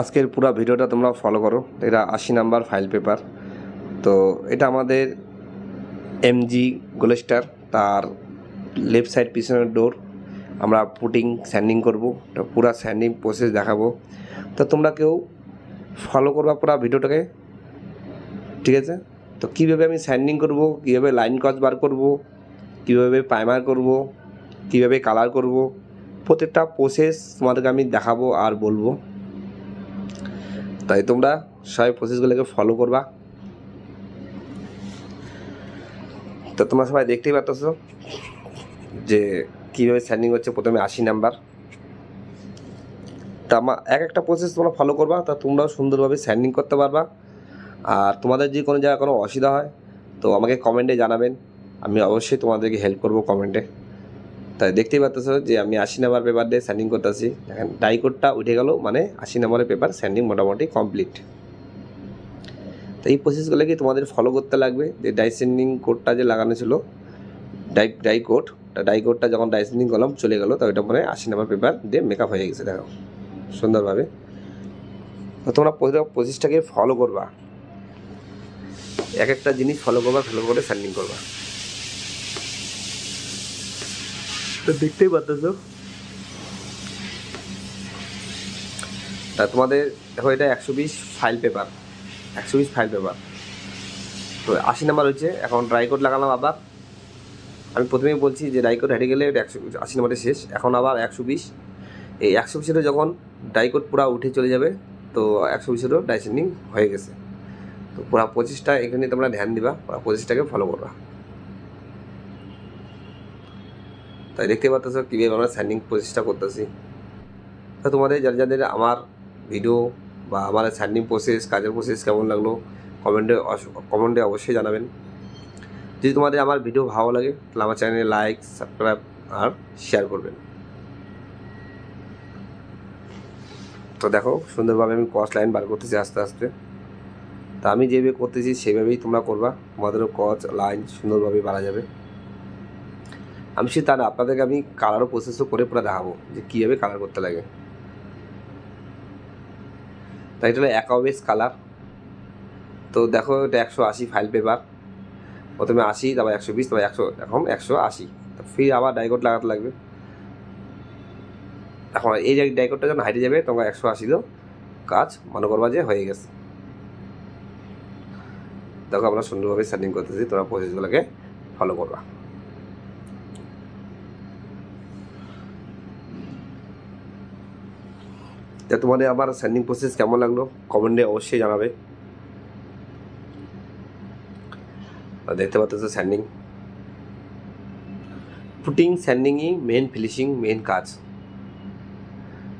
আজকের পুরো ভিডিওটা তোমরা ফলো করো এটা আশি নাম্বার ফাইল পেপার তো এটা আমাদের এমজি গোলেস্টার তার লেফট সাইড পিছনের ডোর আমরা পুটিং স্যান্ডিং করব তো পুরো স্যান্ডিং প্রসেস দেখাবো তো তোমরা কেউ ফলো করবা পুরো ভিডিওটাকে ঠিক আছে তো কীভাবে আমি স্যান্ডিং করব কীভাবে লাইন কজ বার করব কীভাবে প্রাইমার করব কীভাবে কালার করব প্রত্যেকটা প্রসেস তোমাদেরকে আমি দেখাবো আর বলবো তাই তোমরা সবাই প্রসেসগুলোকে ফলো করবা তো তোমরা সবাই দেখতেই পাচ্ছ যে কীভাবে স্যান্ডিং হচ্ছে প্রথমে আশি নাম্বার তা আমার এক একটা প্রসেস তোমরা ফলো করবা তা তোমরাও সুন্দরভাবে স্যান্ডিং করতে পারবা আর তোমাদের যদি কোনো জায়গায় কোনো অসুবিধা হয় তো আমাকে কমেন্টে জানাবেন আমি অবশ্যই তোমাদেরকে হেল্প করব কমেন্টে তাই দেখতেই পাচ্ছ যে আমি আশি নাম্বার পেপার দিয়ে স্যান্ডিং করতেছি দেখেন ডাইকোডটা উঠে গেল মানে আশি নাম্বারের পেপার স্যান্ডিং মোটামুটি কমপ্লিট তো এই প্রসেসগুলো কি তোমাদের ফলো করতে লাগবে যে স্যান্ডিং কোডটা যে লাগানো ছিল ডাই ডাইকোড ডাইকোডটা যখন স্যান্ডিং করলাম চলে গেলো তো ওইটা মানে আশি নাম্বার পেপার দিয়ে মেকআপ হয়ে গেছে দেখো সুন্দরভাবে তো তোমরা প্রসেসটাকে ফলো করবা এক একটা জিনিস ফলো করবা ফলো করে স্যান্ডিং করবা তো দেখতেই পারতেছ তা তোমাদের দেখো এটা একশো বিশ ফাইল পেপার একশো বিশ ফাইল পেপার তো আশি নাম্বার হচ্ছে এখন ড্রাইকোড লাগালাম আবার আমি প্রথমেই বলছি যে ড্রাইকোড হেঁটে গেলে একশো আশি নাম্বারে শেষ এখন আবার একশো বিশ এই একশো বিশেরও যখন ডাইকোড পুরা উঠে চলে যাবে তো একশো বিশেরও ডাইসেন্ডিং হয়ে গেছে তো পুরা পঁচিশটা এখানে তোমরা ধ্যান দিবা পুরা পঁচিশটাকে ফলো করবা তাই দেখতে পাচ্ছ কীভাবে আমরা স্যান্ডিং প্রচেষ্টা করতেছি তা তোমাদের যাদের যাদের আমার ভিডিও বা আমার স্যান্ডিং প্রসেস কাজের প্রসেস কেমন লাগলো কমেন্টে কমেন্টে অবশ্যই জানাবেন যদি তোমাদের আমার ভিডিও ভালো লাগে তাহলে আমার চ্যানেলে লাইক সাবস্ক্রাইব আর শেয়ার করবেন তো দেখো সুন্দরভাবে আমি কস লাইন বার করতেছি আস্তে আস্তে তা আমি যেভাবে করতেছি সেভাবেই তোমরা করবা তোমাদেরও কচ লাইন সুন্দরভাবে বাড়া যাবে আমি সে তা না আপনাদেরকে আমি কালারও প্রসেসও করে পুরো দেখাবো যে কীভাবে কালার করতে লাগে তাই এটা হলো অ্যাকাওয়েস কালার তো দেখো এটা একশো আশি ফাইল পেপার প্রথমে আশি তারপর একশো বিশ তারপর একশো এখন একশো আশি ফির আবার ডাইকোট লাগাতে লাগবে এখন এই ডাইকোটটা যখন হাইটে যাবে তোমরা একশো আশি তো কাজ মনে করবা যে হয়ে গেছে দেখো আমরা সুন্দরভাবে সেটিং করতেছি তোমরা প্রসেসগুলোকে ফলো করবা তা তোমাদের আমার স্যান্ডিং প্রসেস কেমন লাগলো কমেন্টে অবশ্যই জানাবে দেখতে পাচ্ছ স্যান্ডিং ফুটিং স্যান্ডিংই মেন ফিনিশিং মেন কাজ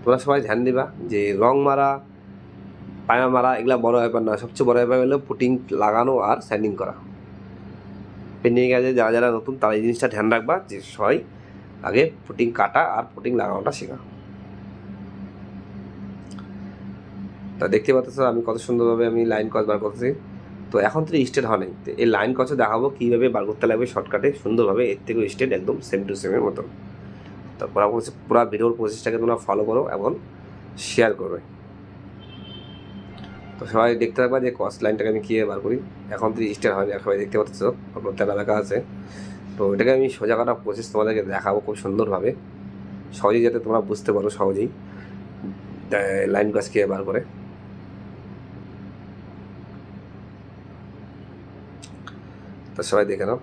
তোমরা সবাই ধ্যান দেবা যে রং মারা পায়া মারা এগুলো বড় ব্যাপার না সবচেয়ে বড় ব্যাপার হলো ফুটিং লাগানো আর স্যান্ডিং করা পেন্টিং কাজে যারা যারা নতুন তারা এই জিনিসটা ধ্যান রাখবা যে সবাই আগে ফুটিং কাটা আর ফুটিং লাগানোটা শেখা তা দেখতে পাচ্ছ আমি কত সুন্দরভাবে আমি লাইন কচ বার করছি তো এখন তো স্টেট হয় নাই এই লাইন কচে দেখাবো কীভাবে বার করতে লাগবে শর্টকাটে সুন্দরভাবে এর থেকেও স্টেট একদম সেম টু সেমের মতো তো পুরো পুরো ভিডিওর প্রসেসটাকে তোমরা ফলো করো এবং শেয়ার করবে তো সবাই দেখতে পারবে যে কস্ট লাইনটাকে আমি কীভাবে বার করি এখন তো স্টেট হয়নি সবাই দেখতে পাচ্ছ ওপর তেলা লেখা আছে তো এটাকে আমি সোজা কাটার প্রসেস তোমাদেরকে দেখাবো খুব সুন্দরভাবে সহজেই যাতে তোমরা বুঝতে পারো সহজেই লাইন কাজ কীভাবে বার করে তা সবাই দেখে নাও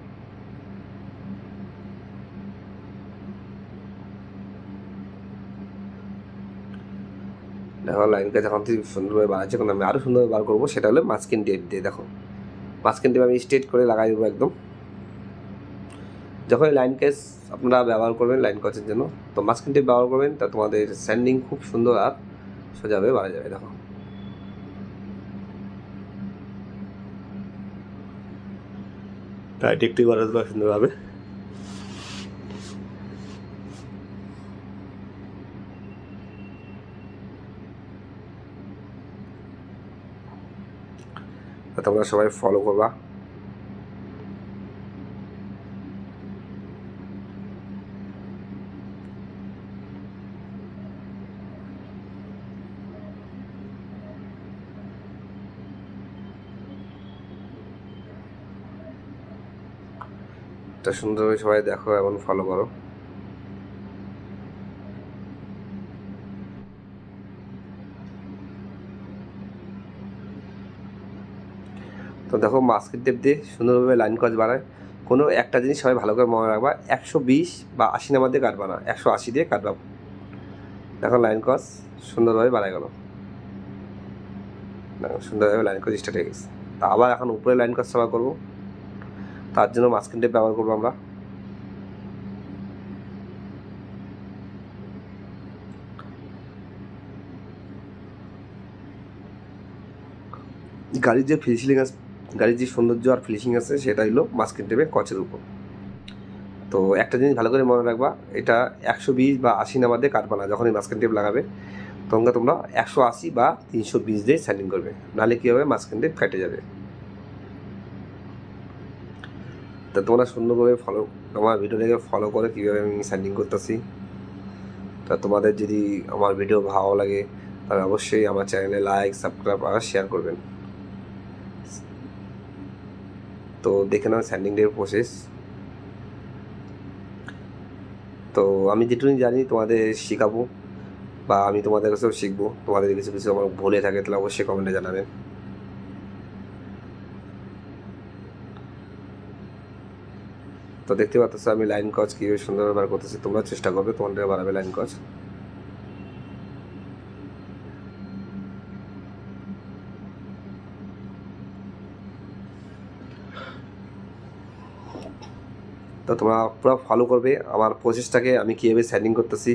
দেখো লাইন কাজ এখন থেকে সুন্দরভাবে বানাচ্ছে কিন্তু আমি আরও সুন্দরভাবে বার করবো সেটা হলো মাস্কিন টেপ দিয়ে দেখো মাস্কিন টেপ আমি স্ট্রেট করে লাগাই দেবো একদম যখন লাইন কেস আপনারা ব্যবহার করবেন লাইন কাজের জন্য তো মাস্কিন টেপ ব্যবহার করবেন তা তোমাদের স্যান্ডিং খুব সুন্দর আর সোজাভাবে বাড়া যাবে দেখো সুন্দরভাবে তোমরা সবাই ফলো করবা একটা সুন্দরভাবে সবাই দেখো এবং ফলো করো তো দেখো মাস্কের টেপ দিয়ে সুন্দরভাবে লাইন কাজ বানায় কোনো একটা জিনিস সবাই ভালো করে মনে রাখবা একশো বিশ বা আশি নাম্বার দিয়ে কাটবা না একশো আশি দিয়ে কাটবা দেখো লাইন কাজ সুন্দরভাবে বানায় গেল সুন্দরভাবে লাইন কাজ স্টার্ট হয়ে গেছে তা আবার এখন উপরে লাইন কাজ সবাই করবো তার জন্য মাস্কিন টেপ ব্যবহার করবো আমরা গাড়ির যে ফিনিশিং আছে গাড়ির যে সৌন্দর্য আর ফিনিশিং আছে সেটা হলো মাস্কিন টেপে কচের উপর তো একটা জিনিস ভালো করে মনে রাখবা এটা একশো বিশ বা আশি নাম্বার দিয়ে কাটবা না যখন এই মাস্কিন টেপ লাগাবে তখন তোমরা একশো আশি বা তিনশো বিশ দিয়ে স্যান্ডিং করবে নাহলে কী হবে মাস্কিন টেপ ফেটে যাবে তা তোমরা সুন্দরভাবে ফলো আমার ভিডিওটাকে ফলো করে কীভাবে আমি সেন্ডিং করতেছি তা তোমাদের যদি আমার ভিডিও ভালো লাগে তাহলে অবশ্যই আমার চ্যানেলে লাইক সাবস্ক্রাইব আর শেয়ার করবেন তো দেখে নাও স্যান্ডিং প্রসেস তো আমি যেটুকু জানি তোমাদের শেখাবো বা আমি তোমাদের কাছেও শিখবো তোমাদের কিছু কিছু আমার ভুলে থাকে তাহলে অবশ্যই কমেন্টে জানাবেন তো দেখতে পাচ্ছ আমি লাইন কচ কীভাবে সুন্দরভাবে বার করতেছি তোমরা চেষ্টা করবে তোমাদের বাড়াবে লাইন কচ তো তোমরা পুরো ফলো করবে আমার প্রসেসটাকে আমি কীভাবে স্যান্ডিং করতেছি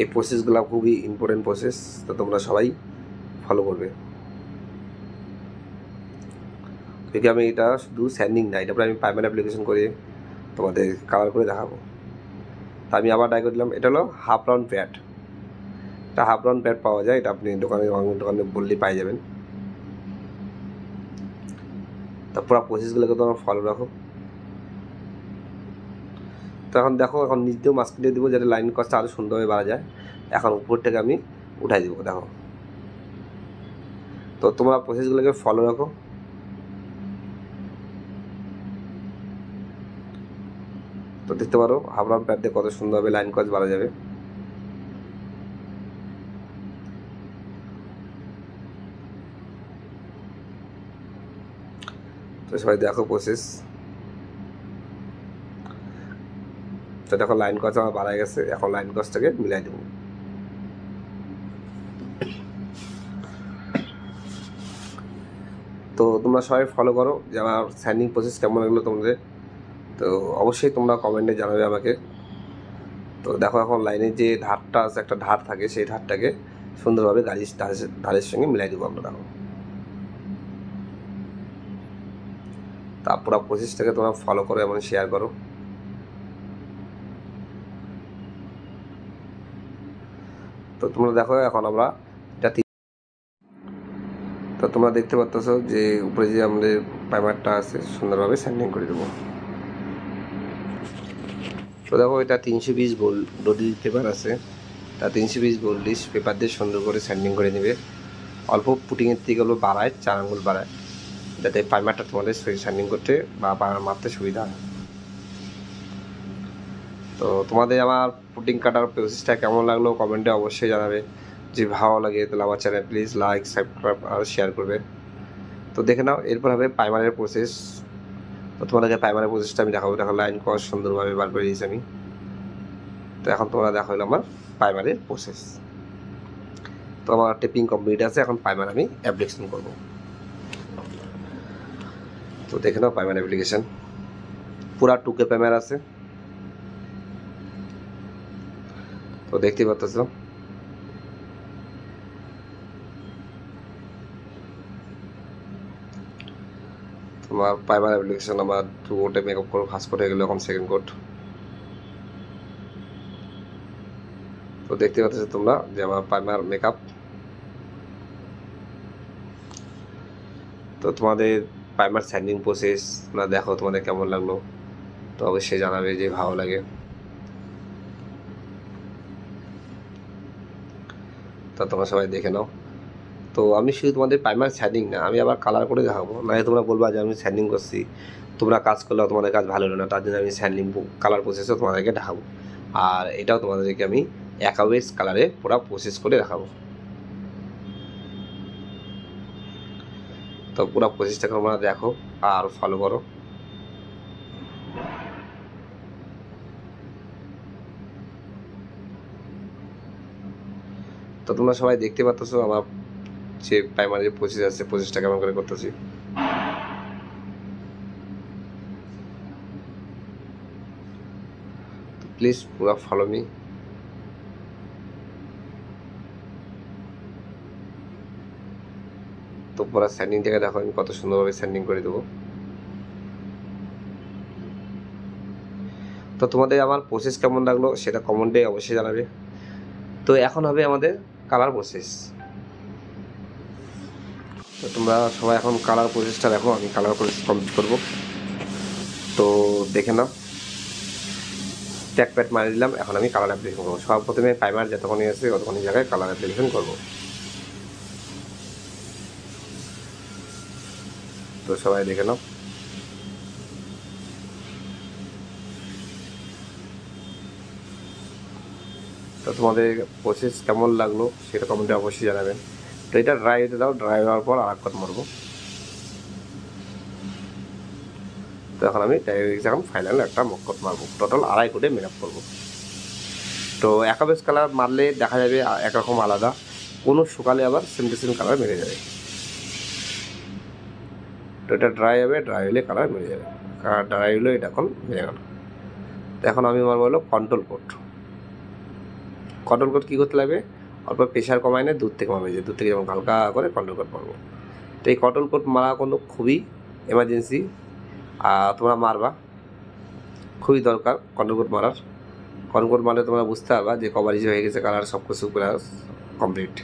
এই প্রসেসগুলো খুবই ইম্পর্টেন্ট প্রসেস তো তোমরা সবাই ফলো করবে দেখি আমি এটা শুধু স্যান্ডিং না এটা আমি পাইমেন্ট অ্যাপ্লিকেশন করে তোমাদের কালার করে দেখাবো তা আমি আবার ডাই করে দিলাম এটা হলো হাফ রাউন্ড প্যাড এটা হাফ রাউন্ড প্যাড পাওয়া যায় এটা আপনি দোকানে দোকানে বললেই পাই যাবেন তা পুরো প্রসেসগুলোকে তোমার ফলো রাখো তো এখন দেখো এখন নিজ দিয়েও মাস্ক দিয়ে দেবো যাতে লাইন কস্টটা আরও সুন্দরভাবে বাড়া যায় এখন উপর থেকে আমি উঠাই দেবো দেখো তো তোমরা প্রসেসগুলোকে ফলো রাখো তো দেখতে পারো হাফরাউন্ড প্যাড দিয়ে কত সুন্দরভাবে লাইন কাজ বাড়া যাবে তো সবাই দেখো প্রসেস তো দেখো লাইন কাজ আমার বাড়া গেছে এখন লাইন কাজটাকে মিলাই দেবো তো তোমরা সবাই ফলো করো যে আমার স্যান্ডিং প্রসেস কেমন লাগলো তোমাদের তো অবশ্যই তোমরা কমেন্টে জানাবে আমাকে তো দেখো এখন লাইনের যে ধারটা আছে একটা ধার থাকে সেই ধারটাকে সুন্দরভাবে গাড়ির ধারের সঙ্গে মিলাই দেবো আমরা দেখো তা পঁচিশটাকে তোমরা ফলো করো এবং শেয়ার করো তো তোমরা দেখো এখন আমরা তো তোমরা দেখতে পাচ্ছ যে উপরে যে আমাদের প্রাইমারটা আছে সুন্দরভাবে স্যান্ডিং করে দেবো তো দেখো এটা তিনশো পিস গোল ডোডিল পেপার আছে তা তিনশো পিস ডিস পেপার দিয়ে সুন্দর করে স্যান্ডিং করে নেবে অল্প পুটিংয়ের থেকে হলো বাড়ায় চার আঙুল বাড়ায় যাতে পাইমারটা তোমাদের স্যান্ডিং করতে বা বাড়ার মারতে সুবিধা হয় তো তোমাদের আমার পুটিং কাটার প্রসেসটা কেমন লাগলো কমেন্টে অবশ্যই জানাবে যে ভালো লাগে তাহলে আমার চ্যানেল প্লিজ লাইক সাবস্ক্রাইব আর শেয়ার করবে তো দেখে নাও এরপর হবে প্রাইমারের প্রসেস তো তোমাদেরকে প্রাইমারি প্রসেসটা আমি দেখাবো দেখো লাইন কস সুন্দরভাবে বার করে দিয়েছি আমি তো এখন তোমরা দেখা হলো আমার প্রাইমারির প্রসেস তো আমার টেপিং কমপ্লিট আছে এখন প্রাইমারি আমি অ্যাপ্লিকেশন করব তো দেখে নাও প্রাইমারি অ্যাপ্লিকেশন পুরা টুকে প্যামার আছে তো দেখতেই পাচ্ছ তোমার প্ৰাইমাৰী অ্যাপ্লিকেশন আমার টু কোডে মেকআপ কৰোঁ ফার্স্ট কোড হৈ গ'লে এখন সেকেন্ড কোর্ট তো দেখতে পাচ্ছ তোমরা যে আমার প্রাইমার মেকআপ তো তোমাদের প্রাইমার স্যান্ডিং প্রসেস তোমরা দেখো তোমাদের কেমন লাগলো তো অবশ্যই জানাবে যে ভালো লাগে তা তোমরা সবাই দেখে নাও তো আমি শুধু তোমাদের প্রাইমার শ্যাডিং না আমি আবার কালার করে দেখাবো নাহলে মানে তোমরা বলবা যে আমি স্যান্ডিং করছি তোমরা কাজ করলেও তোমাদের কাজ ভালো হলো না তার জন্য আমি শ্যান্ডিং কালার প্রসেসও তোমাদেরকে দেখাবো আর এটাও তোমাদেরকে আমি অ্যাকাউয়েস কালারে পুরো প্রসেস করে দেখাবো তো পুরো প্রসেসটা তোমরা দেখো আর ফলো করো তো তোমরা সবাই দেখতে পাচ্ছ আমার যে প্রাইমারি পঁচিশ আছে পঁচিশ টাকা কেমন করে করতেছি প্লিজ পুরো ফলো মি তো পুরা স্যান্ডিং থেকে দেখো আমি কত সুন্দরভাবে স্যান্ডিং করে দেবো তো তোমাদের আমার প্রসেস কেমন লাগলো সেটা কমেন্টে অবশ্যই জানাবে তো এখন হবে আমাদের কালার প্রসেস তোমরা সবাই এখন কালার প্রসেসটা দেখো আমি কালার প্রসেস কমপ্লিট করবো তো দেখে নাও ট্যাক প্যাট মারি দিলাম এখন আমি কালার অ্যাপ্লিকেশন করবো সব প্রথমে প্রাইমার যতক্ষণ এসে ততক্ষণ জায়গায় কালার অ্যাপ্লিকেশন করবো তো সবাই দেখে নাও তো তোমাদের প্রসেস কেমন লাগলো সেটা কমেন্টে অবশ্যই জানাবেন তো এটা ড্রাই হতে দাও ড্রাই হওয়ার পর আর একবার মারবো তো এখন আমি এখন ফাইনাল একটা মক্কট মারবো টোটাল আড়াই কোটে মেকআপ করবো তো অ্যাকাবেস কালার মারলে দেখা যাবে একরকম আলাদা কোনো সকালে আবার সেম টু কালার মেরে যাবে তো এটা ড্রাই হবে ড্রাই হলে কালার মেরে যাবে ড্রাই হলে এটা এখন মেরে গেল এখন আমি মারবো হলো কন্ট্রোল কোড কন্ট্রোল কোড কী করতে লাগবে অল্প প্রেশার কমায় না দূর থেকে কমাবে যে দূর থেকে যেমন হালকা করে কন্ট্রোল কোট মারবো তো এই কন্ট্রোল কোট মারা কোনো খুবই এমার্জেন্সি আর তোমরা মারবা খুবই দরকার কন্ট্রোল কোট মারার কন্ট্রোল কোট মারলে তোমরা বুঝতে পারবা যে হিসেবে হয়ে গেছে কালার সব কিছু কমপ্লিট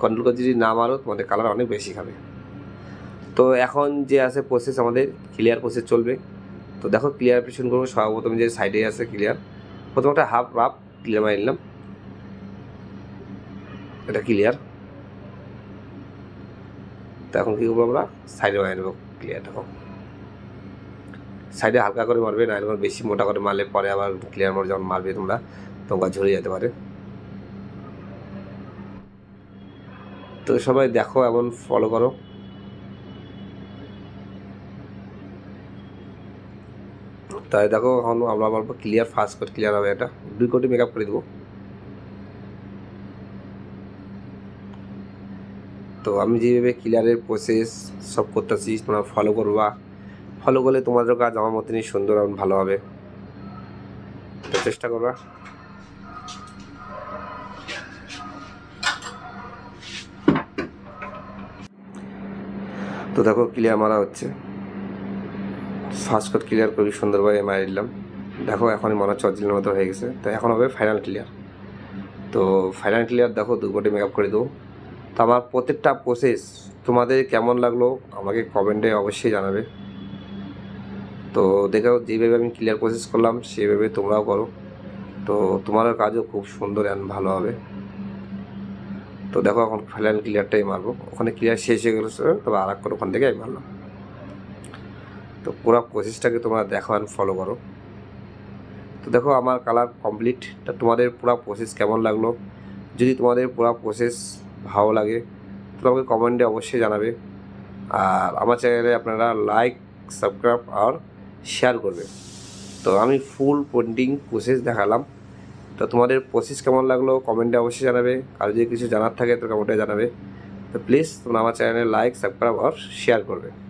কন্ট্রোল কোট যদি না মারো তোমাদের কালার অনেক বেশি খাবে তো এখন যে আছে প্রসেস আমাদের ক্লিয়ার প্রসেস চলবে তো দেখো ক্লিয়ার পেছন করবো সর্বপ্রথম যে সাইডে আছে ক্লিয়ার প্রথম একটা হাফ রাফ ক্লিয়ার মারি নিলাম এটা ক্লিয়ার তো এখন কী করবো আমরা সাইডে বানিয়ে নেবো ক্লিয়ার দেখো সাইডে হালকা করে মারবে না এরকম বেশি মোটা করে মারলে পরে আবার ক্লিয়ার মোড় যখন মারবে তোমরা তোমরা ঝরে যেতে পারে তো সবাই দেখো এমন ফলো করো তাই দেখো এখন আমরা বলবো ক্লিয়ার ফার্স্ট কোট ক্লিয়ার হবে এটা দুই কোটি মেকআপ করে দেবো তো আমি যেভাবে ক্লিয়ারের প্রসেস সব করতেছি তোমরা ফলো করবা ফলো করলে তোমাদের কাজ আমার মতনই সুন্দর এবং ভালো হবে চেষ্টা করবা তো দেখো ক্লিয়ার মারা হচ্ছে ফার্স্ট ক্লিয়ার খুবই সুন্দরভাবে মারি দিলাম দেখো এখন মনে হচ্ছে অর্জিনের মতো হয়ে গেছে তো এখন হবে ফাইনাল ক্লিয়ার তো ফাইনাল ক্লিয়ার দেখো দুপটে মেকআপ করে দেবো তো আমার প্রত্যেকটা প্রসেস তোমাদের কেমন লাগলো আমাকে কমেন্টে অবশ্যই জানাবে তো দেখো যেভাবে আমি ক্লিয়ার প্রসেস করলাম সেভাবে তোমরাও করো তো তোমার কাজও খুব সুন্দর অ্যান্ড ভালো হবে তো দেখো এখন ফাইনাল ক্লিয়ারটাই মারবো ওখানে ক্লিয়ার শেষ হয়ে গেলো তবে আর একটা ওখান থেকে আমি মারলাম তো পুরো প্রসেসটাকে তোমরা দেখো অ্যান্ড ফলো করো তো দেখো আমার কালার কমপ্লিট তা তোমাদের পুরো প্রসেস কেমন লাগলো যদি তোমাদের পুরো প্রসেস ভালো লাগে তো আমাকে কমেন্টে অবশ্যই জানাবে আর আমার চ্যানেলে আপনারা লাইক সাবস্ক্রাইব আর শেয়ার করবে তো আমি ফুল পেন্টিং প্রসেস দেখালাম তো তোমাদের প্রসেস কেমন লাগলো কমেন্টে অবশ্যই জানাবে আর যদি কিছু জানার থাকে তো কমেন্টে জানাবে তো প্লিজ তোমরা আমার চ্যানেলে লাইক সাবস্ক্রাইব আর শেয়ার করবে